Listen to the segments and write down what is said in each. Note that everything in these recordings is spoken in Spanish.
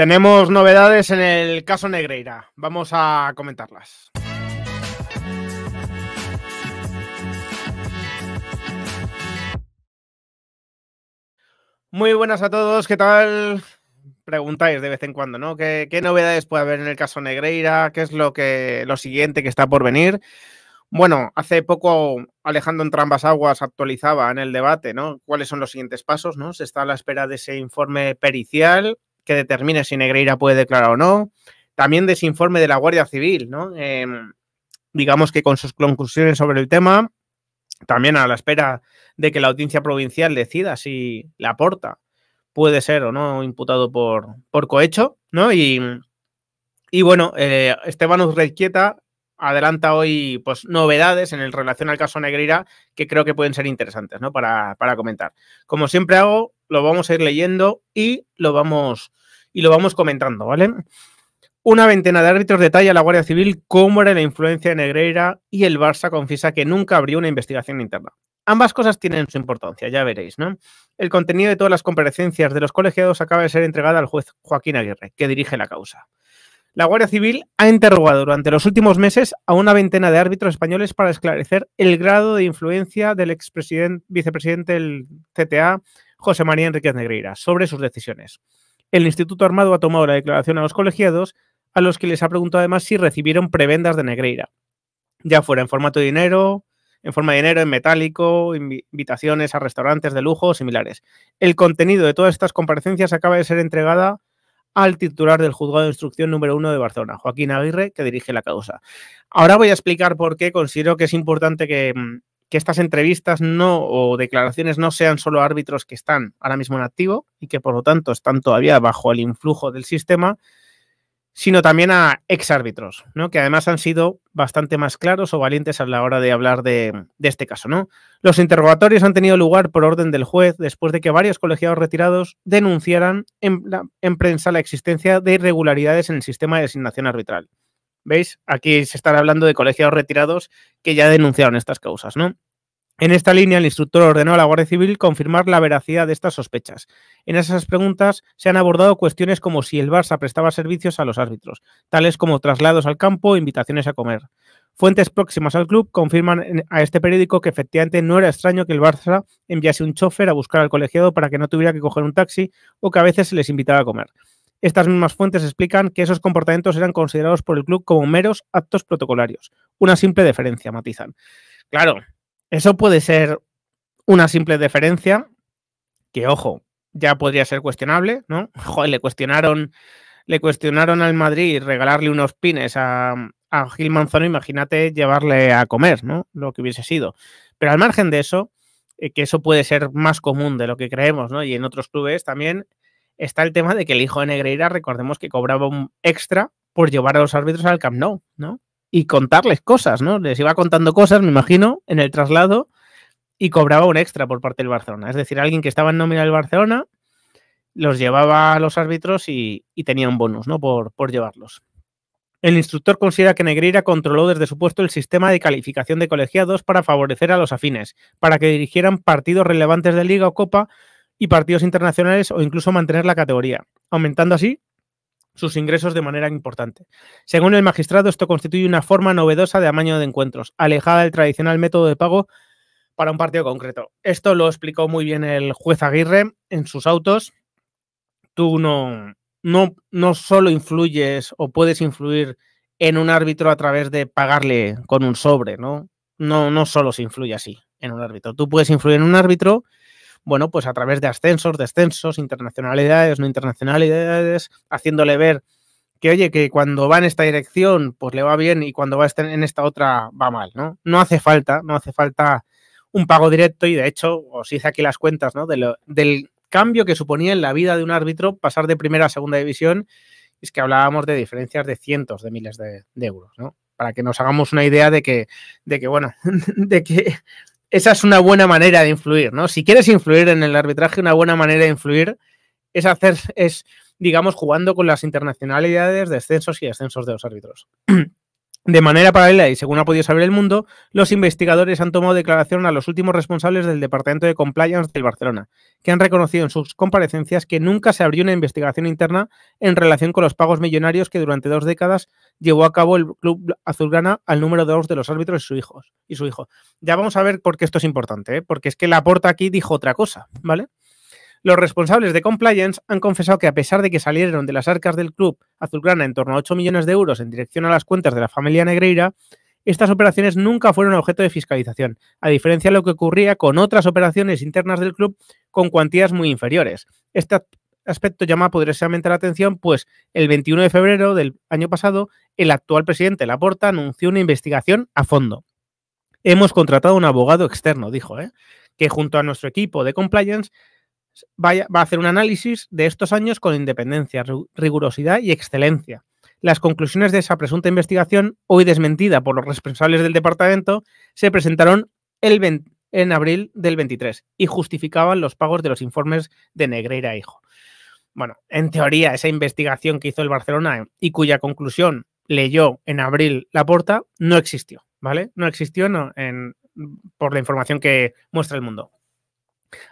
Tenemos novedades en el caso Negreira. Vamos a comentarlas. Muy buenas a todos, ¿qué tal? Preguntáis de vez en cuando, ¿no? ¿Qué, novedades puede haber en el caso Negreira? ¿Qué es lo, que, lo siguiente que está por venir? Bueno, hace poco Alejandro Entrambas Aguas actualizaba en el debate, ¿no? ¿Cuáles son los siguientes pasos, ¿no? Se está a la espera de ese informe pericial que determine si Negreira puede declarar o no. También desinforme de la Guardia Civil, ¿no? Em, digamos que con sus conclusiones sobre el tema, también a la espera de que la audiencia provincial decida si la aporta, puede ser o no imputado por, por cohecho, ¿no? Y, y bueno, eh, Esteban Uzrequieta adelanta hoy pues, novedades en relación al caso Negreira que creo que pueden ser interesantes ¿no? para, para comentar. Como siempre hago, lo vamos a ir leyendo y lo vamos, y lo vamos comentando, ¿vale? Una veintena de árbitros detalla a la Guardia Civil cómo era la influencia de Negreira y el Barça confiesa que nunca abrió una investigación interna. Ambas cosas tienen su importancia, ya veréis, ¿no? El contenido de todas las comparecencias de los colegiados acaba de ser entregada al juez Joaquín Aguirre, que dirige la causa. La Guardia Civil ha interrogado durante los últimos meses a una veintena de árbitros españoles para esclarecer el grado de influencia del expresidente, vicepresidente del CTA, José María Enriquez Negreira sobre sus decisiones. El Instituto Armado ha tomado la declaración a los colegiados, a los que les ha preguntado además si recibieron prebendas de Negreira, ya fuera en formato de dinero, en forma de dinero, en metálico, invitaciones a restaurantes de lujo o similares. El contenido de todas estas comparecencias acaba de ser entregada al titular del juzgado de instrucción número uno de Barcelona, Joaquín Aguirre, que dirige la causa. Ahora voy a explicar por qué considero que es importante que, mm, que estas entrevistas no o declaraciones no sean solo árbitros que están ahora mismo en activo y que por lo tanto están todavía bajo el influjo del sistema, sino también a exárbitros, ¿no? que además han sido bastante más claros o valientes a la hora de hablar de, este caso. ¿no? Los interrogatorios han tenido lugar por orden del juez después de que varios colegiados retirados denunciaran en, en prensa la existencia de irregularidades en el sistema de designación arbitral. ¿Veis? Aquí se están hablando de colegiados retirados que ya denunciaron estas causas, ¿no? En esta línea, el instructor ordenó a la Guardia Civil confirmar la veracidad de estas sospechas. En esas preguntas se han abordado cuestiones como si el Barça prestaba servicios a los árbitros, tales como traslados al campo e invitaciones a comer. Fuentes próximas al club confirman a este periódico que efectivamente no era extraño que el Barça enviase un chofer a buscar al colegiado para que no tuviera que coger un taxi o que a veces se les invitaba a comer. Estas mismas fuentes explican que esos comportamientos eran considerados por el club como meros actos protocolarios. Una simple deferencia, matizan. Claro, eso puede ser una simple deferencia, que ojo, ya podría ser cuestionable, ¿no? le cuestionaron, le cuestionaron al Madrid regalarle unos pines a, Gil Manzano, imagínate llevarle a comer, ¿no? Lo que hubiese sido. Pero al margen de eso, eh, que eso puede ser más común de lo que creemos, ¿no? Y en otros clubes también está el tema de que el hijo de Negreira, recordemos que cobraba un extra por llevar a los árbitros al Camp Nou, ¿no? y contarles cosas, ¿no? Les iba contando cosas, me imagino, en el traslado y cobraba un extra por parte del Barcelona. Es decir, alguien que estaba en nómina del Barcelona los llevaba a los árbitros y, tenía un bonus, ¿no? Por, por llevarlos. El instructor considera que Negreira controló desde su puesto el sistema de calificación de colegiados para favorecer a los afines, para que dirigieran partidos relevantes de Liga o Copa y partidos internacionales o incluso mantener la categoría, aumentando así sus ingresos de manera importante. Según el magistrado, esto constituye una forma novedosa de amaño de encuentros, alejada del tradicional método de pago para un partido concreto. Esto lo explicó muy bien el juez Aguirre en sus autos. Tú no, no, no solo influyes o puedes influir en un árbitro a través de pagarle con un sobre, ¿no? No, no solo se influye así en un árbitro. Tú puedes influir en un árbitro bueno, pues a través de ascensos, descensos, internacionalidades, no internacionalidades, haciéndole ver que, oye, que cuando va en esta dirección, pues le va bien y cuando va este, en esta otra, va mal, ¿no? No hace falta, no hace falta un pago directo y de hecho os hice aquí las cuentas, ¿no? del cambio que suponía en la vida de un árbitro pasar de primera a segunda división, es que hablábamos de diferencias de cientos de miles de, de euros, ¿no? Para que nos hagamos una idea de que, de que bueno, de que esa es una buena manera de influir, ¿no? Si quieres influir en el arbitraje, una buena manera de influir es hacer, es, digamos, jugando con las internacionalidades, descensos y descensos de los árbitros. De manera paralela y según ha podido saber el mundo, los investigadores han tomado declaración a los últimos responsables del Departamento de Compliance del Barcelona, que han reconocido en sus comparecencias que nunca se abrió una investigación interna en relación con los pagos millonarios que durante dos décadas llevó a cabo el club azulgrana al número dos de los árbitros y su, hijos, y su hijo. Ya vamos a ver por qué esto es importante, ¿eh? porque es que la aporta aquí dijo otra cosa, ¿vale? Los responsables de compliance han confesado que a pesar de que salieron de las arcas del club azulgrana en torno a 8 millones de euros en dirección a las cuentas de la familia Negreira, estas operaciones nunca fueron objeto de fiscalización, a diferencia de lo que ocurría con otras operaciones internas del club con cuantías muy inferiores. Este aspecto llama poderosamente la atención, pues el 21 de febrero del año pasado, el actual presidente Laporta anunció una investigación a fondo. Hemos contratado un abogado externo, dijo, ¿eh? que junto a nuestro equipo de compliance va a hacer un análisis de estos años con independencia, rigurosidad y excelencia. Las conclusiones de esa presunta investigación, hoy desmentida por los responsables del departamento, se presentaron el en abril del 23 y justificaban los pagos de los informes de Negreira Hijo. Bueno, en teoría, esa investigación que hizo el Barcelona y cuya conclusión leyó en abril la porta no existió, ¿vale? No existió no, en, por la información que muestra el mundo.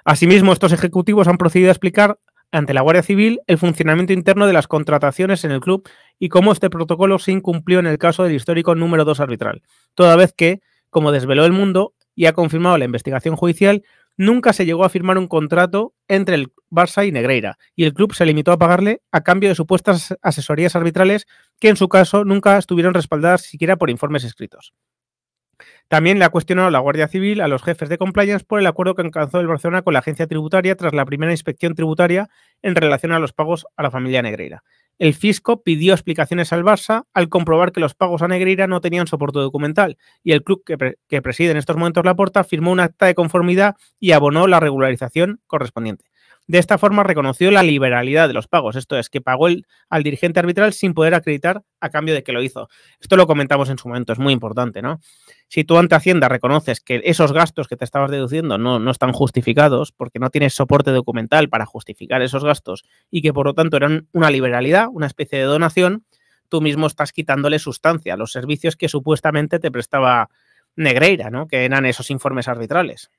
Asimismo, estos ejecutivos han procedido a explicar ante la Guardia Civil el funcionamiento interno de las contrataciones en el club y cómo este protocolo se incumplió en el caso del histórico número 2 arbitral, toda vez que, como desveló el mundo y ha confirmado la investigación judicial, nunca se llegó a firmar un contrato entre el Barça y Negreira, y el club se limitó a pagarle a cambio de supuestas asesorías arbitrales que en su caso nunca estuvieron respaldadas siquiera por informes escritos. También le ha cuestionado la Guardia Civil a los jefes de compliance por el acuerdo que alcanzó el Barcelona con la agencia tributaria tras la primera inspección tributaria en relación a los pagos a la familia Negreira. El fisco pidió explicaciones al Barça al comprobar que los pagos a Negreira no tenían soporte documental y el club que, preside en estos momentos la porta firmó un acta de conformidad y abonó la regularización correspondiente. De esta forma reconoció la liberalidad de los pagos, esto es, que pagó el, al dirigente arbitral sin poder acreditar a cambio de que lo hizo. Esto lo comentamos en su momento, es muy importante, ¿no? Si tú ante Hacienda reconoces que esos gastos que te estabas deduciendo no, no están justificados, porque no tienes soporte documental para justificar esos gastos y que por lo tanto eran una liberalidad, una especie de donación, tú mismo estás quitándole sustancia a los servicios que supuestamente te prestaba Negreira, ¿no? Que eran esos informes arbitrales.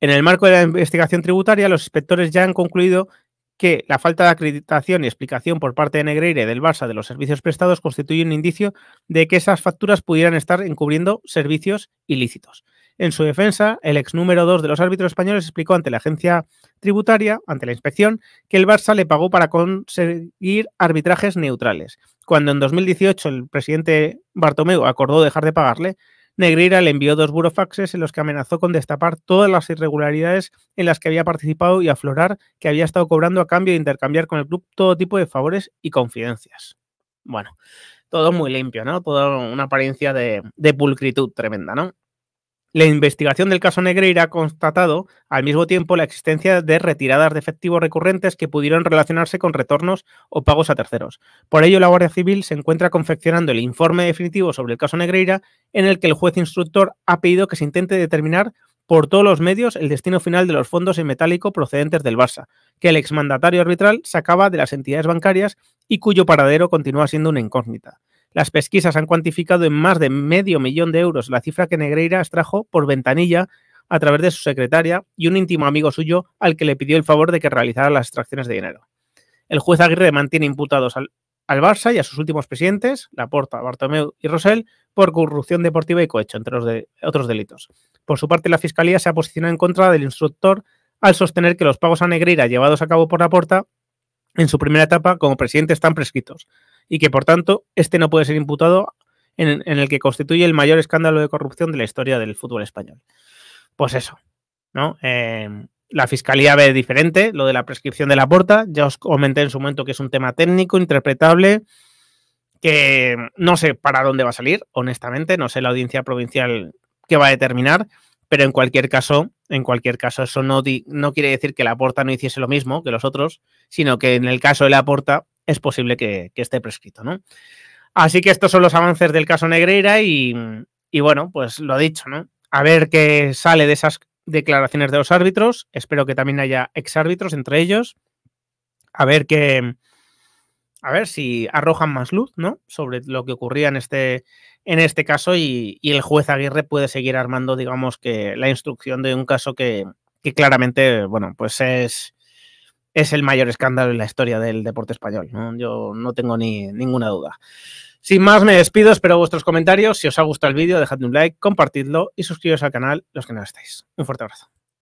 En el marco de la investigación tributaria, los inspectores ya han concluido que la falta de acreditación y explicación por parte de Negreire del Barça de los servicios prestados constituye un indicio de que esas facturas pudieran estar encubriendo servicios ilícitos. En su defensa, el ex número 2 de los árbitros españoles explicó ante la agencia tributaria, ante la inspección, que el Barça le pagó para conseguir arbitrajes neutrales. Cuando en 2018 el presidente Bartomeu acordó dejar de pagarle, Negreira le envió dos burofaxes en los que amenazó con destapar todas las irregularidades en las que había participado y aflorar que había estado cobrando a cambio de intercambiar con el club todo tipo de favores y confidencias. Bueno, todo muy limpio, ¿no? Toda una apariencia de pulcritud tremenda, ¿no? La investigación del caso Negreira ha constatado al mismo tiempo la existencia de retiradas de efectivos recurrentes que pudieron relacionarse con retornos o pagos a terceros. Por ello, la Guardia Civil se encuentra confeccionando el informe definitivo sobre el caso Negreira, en el que el juez instructor ha pedido que se intente determinar por todos los medios el destino final de los fondos en metálico procedentes del Barça, que el exmandatario arbitral sacaba de las entidades bancarias y cuyo paradero continúa siendo una incógnita. Las pesquisas han cuantificado en más de medio millón de euros la cifra que Negreira extrajo por ventanilla a través de su secretaria y un íntimo amigo suyo al que le pidió el favor de que realizara las extracciones de dinero. El juez Aguirre mantiene imputados al, Barça y a sus últimos presidentes, Laporta, Bartomeu y Rosell, por corrupción deportiva y cohecho, entre otros delitos. Por su parte, la Fiscalía se ha posicionado en contra del instructor al sostener que los pagos a Negreira llevados a cabo por Laporta en su primera etapa como presidente están prescritos y que por tanto este no puede ser imputado en, el que constituye el mayor escándalo de corrupción de la historia del fútbol español. Pues eso, ¿no? Em, la fiscalía ve diferente lo de la prescripción de la porta. Ya os comenté en su momento que es un tema técnico, interpretable, que no sé para dónde va a salir, honestamente, no sé la audiencia provincial qué va a determinar, pero en cualquier caso, en cualquier caso, eso no, no quiere decir que la porta no hiciese lo mismo que los otros, sino que en el caso de la porta es posible que, esté prescrito, ¿no? Así que estos son los avances del caso Negreira y, bueno, pues lo dicho, ¿no? A ver qué sale de esas declaraciones de los árbitros. Espero que también haya exárbitros entre ellos. A ver qué. A ver si arrojan más luz, ¿no? Sobre lo que ocurría en este, en este caso y, y el juez Aguirre puede seguir armando, digamos, que la instrucción de un caso que, que claramente, bueno, pues es, es el mayor escándalo en la historia del deporte español. Yo no tengo ni ninguna duda. Sin más, me despido, espero vuestros comentarios. Si os ha gustado el vídeo, dejadme un like, compartidlo y suscribiros al canal los que no estáis. Un fuerte abrazo.